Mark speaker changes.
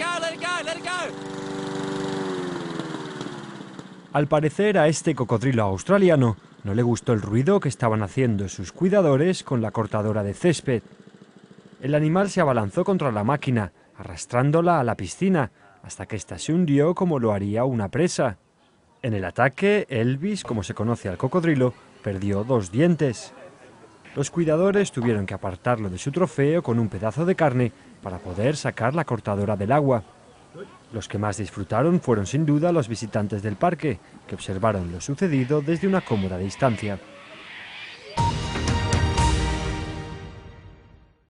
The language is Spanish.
Speaker 1: go,
Speaker 2: Al parecer a este cocodrilo australiano no le gustó el ruido que estaban haciendo sus cuidadores con la cortadora de césped. El animal se abalanzó contra la máquina, arrastrándola a la piscina, hasta que ésta se hundió como lo haría una presa. En el ataque, Elvis, como se conoce al cocodrilo, perdió dos dientes. Los cuidadores tuvieron que apartarlo de su trofeo con un pedazo de carne para poder sacar la cortadora del agua. Los que más disfrutaron fueron sin duda los visitantes del parque, que observaron lo sucedido desde una cómoda distancia.